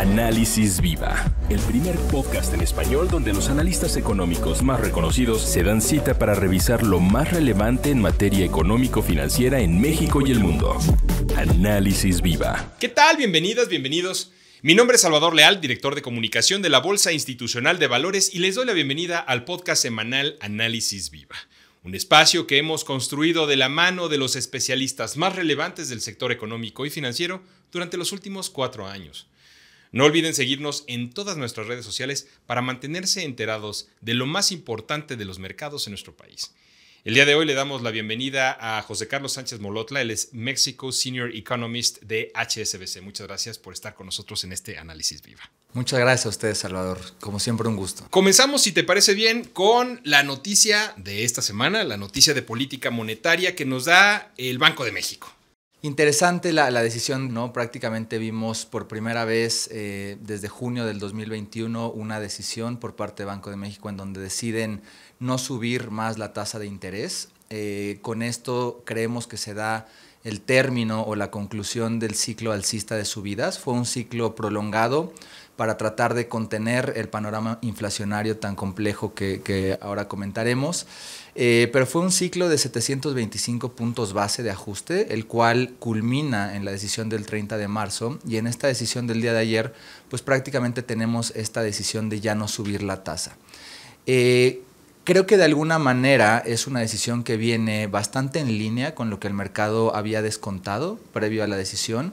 Análisis Viva, el primer podcast en español donde los analistas económicos más reconocidos se dan cita para revisar lo más relevante en materia económico-financiera en México y el mundo. Análisis Viva. ¿Qué tal? Bienvenidas, bienvenidos. Mi nombre es Salvador Leal, director de comunicación de la Bolsa Institucional de Valores y les doy la bienvenida al podcast semanal Análisis Viva. Un espacio que hemos construido de la mano de los especialistas más relevantes del sector económico y financiero durante los últimos cuatro años. No olviden seguirnos en todas nuestras redes sociales para mantenerse enterados de lo más importante de los mercados en nuestro país. El día de hoy le damos la bienvenida a José Carlos Sánchez Molotla, él es México Senior Economist de HSBC. Muchas gracias por estar con nosotros en este análisis viva. Muchas gracias a ustedes, Salvador. Como siempre, un gusto. Comenzamos, si te parece bien, con la noticia de esta semana, la noticia de política monetaria que nos da el Banco de México. Interesante la, decisión, ¿no? Prácticamente vimos por primera vez eh, desde junio del 2021 una decisión por parte de Banco de México en donde deciden no subir más la tasa de interés. Eh, con esto creemos que se da el término o la conclusión del ciclo alcista de subidas. Fue un ciclo prolongado para tratar de contener el panorama inflacionario tan complejo que, ahora comentaremos. Eh, pero fue un ciclo de 725 puntos base de ajuste, el cual culmina en la decisión del 30 de marzo y en esta decisión del día de ayer, pues prácticamente tenemos esta decisión de ya no subir la tasa. Eh, creo que de alguna manera es una decisión que viene bastante en línea con lo que el mercado había descontado previo a la decisión.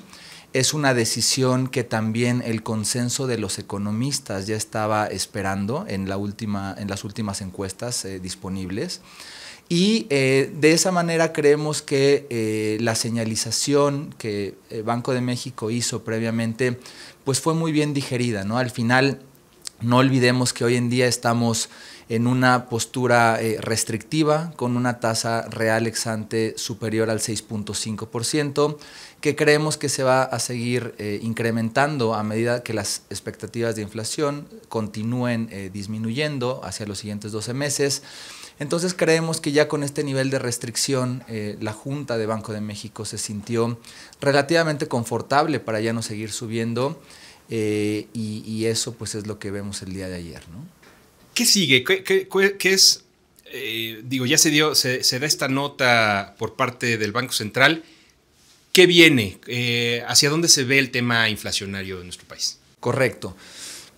Es una decisión que también el consenso de los economistas ya estaba esperando en, la última, en las últimas encuestas eh, disponibles. Y eh, de esa manera creemos que eh, la señalización que el Banco de México hizo previamente, pues fue muy bien digerida, ¿no? Al final, no olvidemos que hoy en día estamos en una postura eh, restrictiva con una tasa real exante superior al 6.5%, que creemos que se va a seguir eh, incrementando a medida que las expectativas de inflación continúen eh, disminuyendo hacia los siguientes 12 meses. Entonces creemos que ya con este nivel de restricción la Junta de Banco de México se sintió relativamente confortable para ya no seguir subiendo y, y, eso pues es lo que vemos el día de ayer. ¿no? ¿Qué sigue? ¿Qué, es? Eh, digo, ya se dio, se, da esta nota por parte del Banco Central. ¿Qué viene? Eh, ¿Hacia dónde se ve el tema inflacionario de nuestro país? Correcto.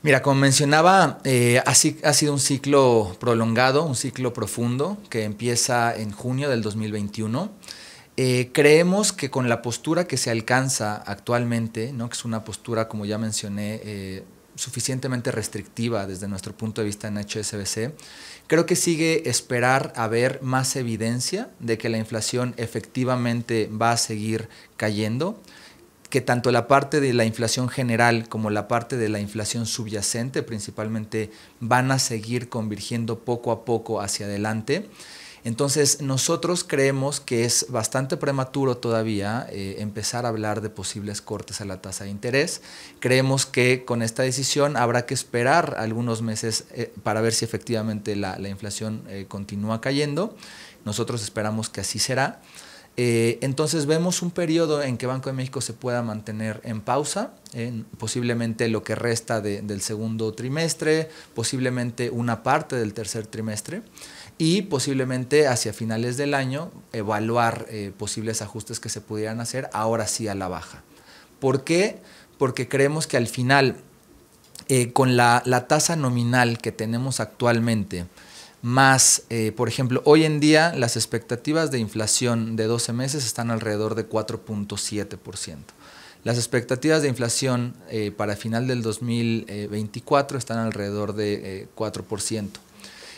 Mira, como mencionaba, eh, ha, sido un ciclo prolongado, un ciclo profundo que empieza en junio del 2021. creemos que con la postura que se alcanza actualmente, ¿no? que es una postura, como ya mencioné, suficientemente restrictiva desde nuestro punto de vista en HSBC. Creo que sigue esperar a ver más evidencia de que la inflación efectivamente va a seguir cayendo que tanto la parte de la inflación general como la parte de la inflación subyacente principalmente van a seguir convergiendo poco a poco hacia adelante entonces, nosotros creemos que es bastante prematuro todavía eh, empezar a hablar de posibles cortes a la tasa de interés. Creemos que con esta decisión habrá que esperar algunos meses eh, para ver si efectivamente la, inflación eh, continúa cayendo. Nosotros esperamos que así será. entonces vemos un periodo en que Banco de México se pueda mantener en pausa, posiblemente lo que resta del segundo trimestre, posiblemente una parte del tercer trimestre y posiblemente hacia finales del año evaluar eh, posibles ajustes que se pudieran hacer ahora sí a la baja. ¿Por qué? Porque creemos que al final, eh, con la, tasa nominal que tenemos actualmente, más, eh, por ejemplo, hoy en día las expectativas de inflación de 12 meses están alrededor de 4.7%. Las expectativas de inflación para final del 2024 están alrededor de 4%.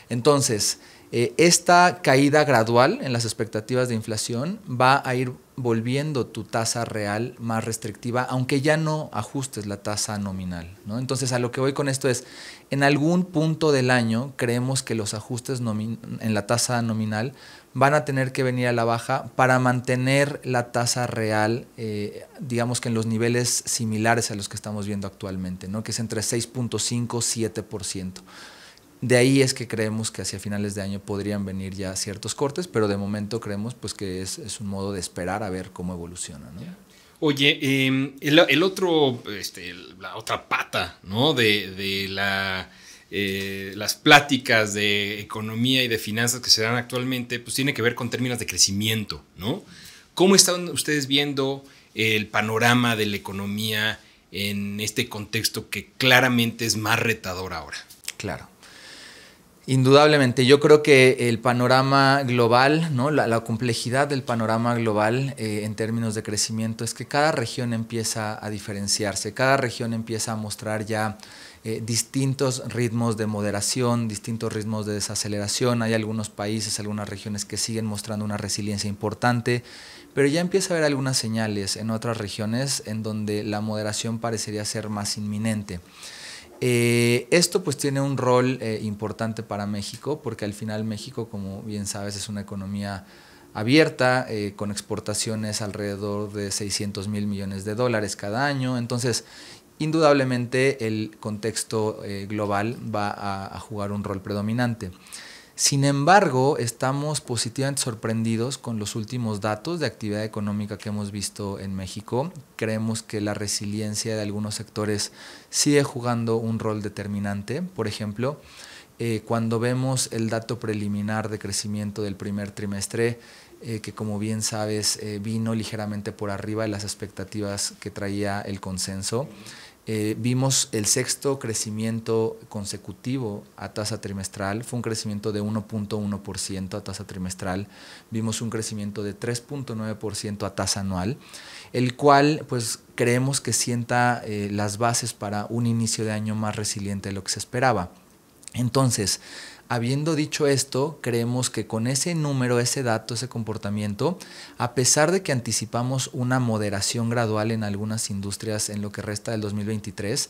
Entonces, eh, esta caída gradual en las expectativas de inflación va a ir volviendo tu tasa real más restrictiva, aunque ya no ajustes la tasa nominal. Entonces, a lo que voy con esto es, en algún punto del año creemos que los ajustes en la tasa nominal van a tener que venir a la baja para mantener la tasa real, eh, digamos que en los niveles similares a los que estamos viendo actualmente, que es entre 6.5 y 7%. De ahí es que creemos que hacia finales de año podrían venir ya ciertos cortes, pero de momento creemos pues que es, un modo de esperar a ver cómo evoluciona. ¿no? Oye, em, el, otro, este, la otra pata, ¿no? De, la, eh, las pláticas de economía y de finanzas que se dan actualmente, pues tiene que ver con términos de crecimiento, ¿no? ¿Cómo están ustedes viendo el panorama de la economía en este contexto que claramente es más retador ahora? Claro. Indudablemente, yo creo que el panorama global, la, complejidad del panorama global eh, en términos de crecimiento es que cada región empieza a diferenciarse, cada región empieza a mostrar ya eh, distintos ritmos de moderación, distintos ritmos de desaceleración. Hay algunos países, algunas regiones que siguen mostrando una resiliencia importante, pero ya empieza a haber algunas señales en otras regiones en donde la moderación parecería ser más inminente. Eh, esto pues tiene un rol eh, importante para México porque al final México, como bien sabes, es una economía abierta eh, con exportaciones alrededor de 600 mil millones de dólares cada año. Entonces, indudablemente el contexto global va a jugar un rol predominante. Sin embargo, estamos positivamente sorprendidos con los últimos datos de actividad económica que hemos visto en México. Creemos que la resiliencia de algunos sectores sigue jugando un rol determinante. Por ejemplo, eh, cuando vemos el dato preliminar de crecimiento del primer trimestre, eh, que como bien sabes eh, vino ligeramente por arriba de las expectativas que traía el consenso. Eh, vimos el sexto crecimiento consecutivo a tasa trimestral, fue un crecimiento de 1.1% a tasa trimestral, vimos un crecimiento de 3.9% a tasa anual, el cual pues creemos que sienta eh, las bases para un inicio de año más resiliente de lo que se esperaba. Entonces, Habiendo dicho esto, creemos que con ese número, ese dato, ese comportamiento, a pesar de que anticipamos una moderación gradual en algunas industrias en lo que resta del 2023,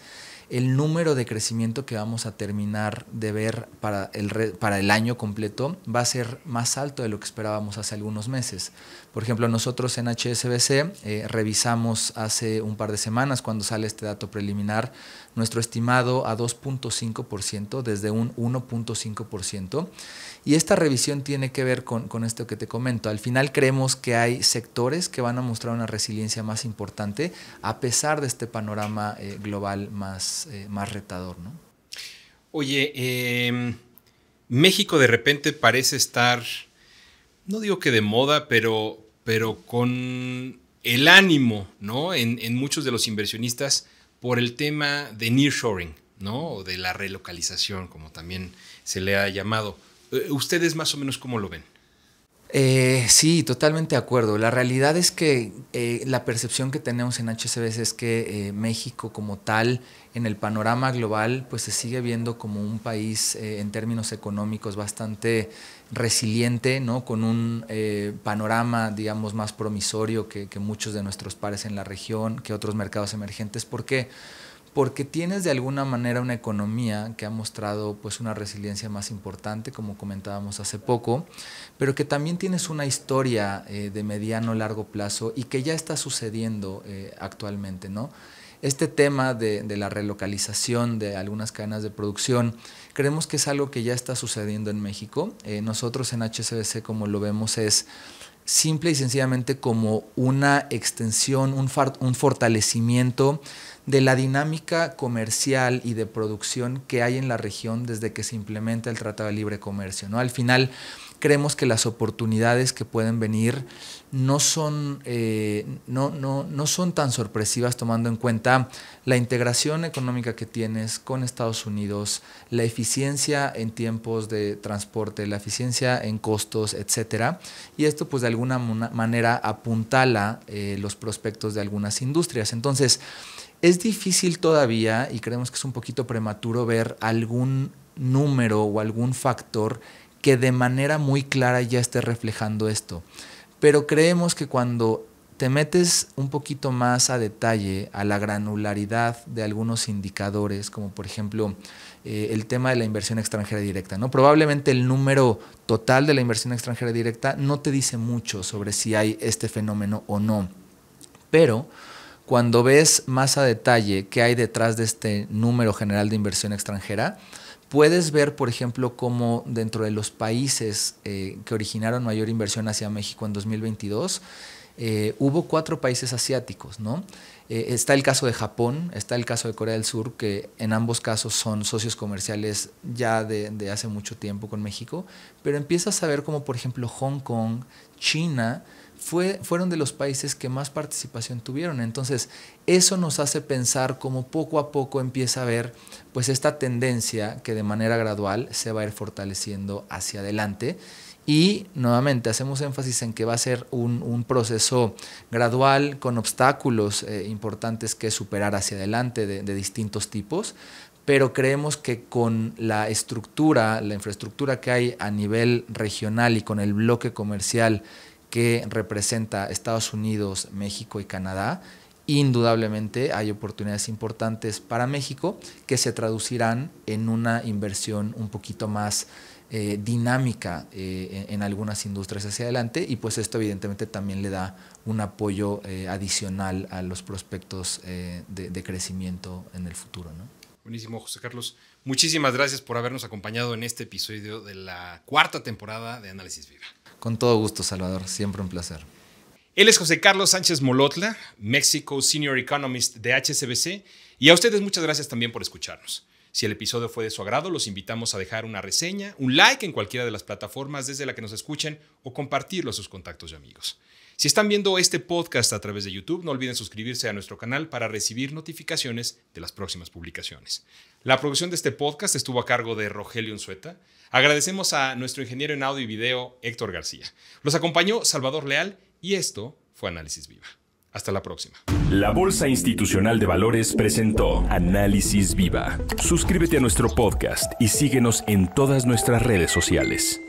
el número de crecimiento que vamos a terminar de ver para el, para el año completo va a ser más alto de lo que esperábamos hace algunos meses. Por ejemplo, nosotros en HSBC eh, revisamos hace un par de semanas cuando sale este dato preliminar nuestro estimado a 2.5% desde un 1.5%. Y esta revisión tiene que ver con, esto que te comento. Al final creemos que hay sectores que van a mostrar una resiliencia más importante a pesar de este panorama eh, global más, eh, más retador. ¿no? Oye, em, México de repente parece estar, no digo que de moda, pero, pero con el ánimo, ¿no? En, en muchos de los inversionistas por el tema de nearshoring, ¿no? O de la relocalización, como también se le ha llamado. Eh, ¿Ustedes más o menos cómo lo ven? Eh, sí, totalmente de acuerdo. La realidad es que eh, la percepción que tenemos en HSBC es que eh, México como tal, en el panorama global, pues se sigue viendo como un país en términos económicos bastante resiliente, ¿no? con un panorama, digamos, más promisorio que, muchos de nuestros pares en la región, que otros mercados emergentes. ¿Por qué? porque tienes de alguna manera una economía que ha mostrado pues una resiliencia más importante, como comentábamos hace poco, pero que también tienes una historia eh, de mediano largo plazo y que ya está sucediendo eh, actualmente, ¿no? Este tema de, la relocalización de algunas cadenas de producción, creemos que es algo que ya está sucediendo en México. Eh, nosotros en HSBC como lo vemos, es simple y sencillamente como una extensión, un, un fortalecimiento de la dinámica comercial y de producción que hay en la región desde que se implementa el Tratado de Libre Comercio. ¿no? Al final creemos que las oportunidades que pueden venir no son, eh, no, no, son tan sorpresivas tomando en cuenta la integración económica que tienes con Estados Unidos, la eficiencia en tiempos de transporte, la eficiencia en costos, etcétera. Y esto pues de alguna manera apuntala eh, los prospectos de algunas industrias. Entonces, es difícil todavía y creemos que es un poquito prematuro ver algún número o algún factor que de manera muy clara ya esté reflejando esto. Pero creemos que cuando te metes un poquito más a detalle a la granularidad de algunos indicadores, como por ejemplo eh, el tema de la inversión extranjera directa. ¿no? Probablemente el número total de la inversión extranjera directa no te dice mucho sobre si hay este fenómeno o no, pero cuando ves más a detalle qué hay detrás de este número general de inversión extranjera, puedes ver, por ejemplo, cómo dentro de los países eh, que originaron mayor inversión hacia México en 2022, eh, hubo cuatro países asiáticos, ¿no? Eh, está el caso de Japón, está el caso de Corea del Sur, que en ambos casos son socios comerciales ya de, hace mucho tiempo con México, pero empiezas a ver cómo, por ejemplo, Hong Kong, China, fueron de los países que más participación tuvieron. Entonces, eso nos hace pensar cómo poco a poco empieza a haber pues esta tendencia que de manera gradual se va a ir fortaleciendo hacia adelante. Y nuevamente hacemos énfasis en que va a ser un, proceso gradual con obstáculos eh, importantes que superar hacia adelante de, de distintos tipos, pero creemos que con la estructura, la infraestructura que hay a nivel regional y con el bloque comercial que representa Estados Unidos, México y Canadá, indudablemente hay oportunidades importantes para México que se traducirán en una inversión un poquito más eh, dinámica eh, en, algunas industrias hacia adelante y pues esto evidentemente también le da un apoyo eh, adicional a los prospectos de, de, crecimiento en el futuro. ¿no? Buenísimo, José Carlos. Muchísimas gracias por habernos acompañado en este episodio de la cuarta temporada de Análisis Viva. Con todo gusto, Salvador. Siempre un placer. Él es José Carlos Sánchez Molotla, México Senior Economist de HSBC. Y a ustedes muchas gracias también por escucharnos. Si el episodio fue de su agrado, los invitamos a dejar una reseña, un like en cualquiera de las plataformas desde la que nos escuchen o compartirlo a sus contactos y amigos. Si están viendo este podcast a través de YouTube, no olviden suscribirse a nuestro canal para recibir notificaciones de las próximas publicaciones. La producción de este podcast estuvo a cargo de Rogelio Unzueta. Agradecemos a nuestro ingeniero en audio y video, Héctor García. Los acompañó Salvador Leal y esto fue Análisis Viva. Hasta la próxima. La Bolsa Institucional de Valores presentó Análisis Viva. Suscríbete a nuestro podcast y síguenos en todas nuestras redes sociales.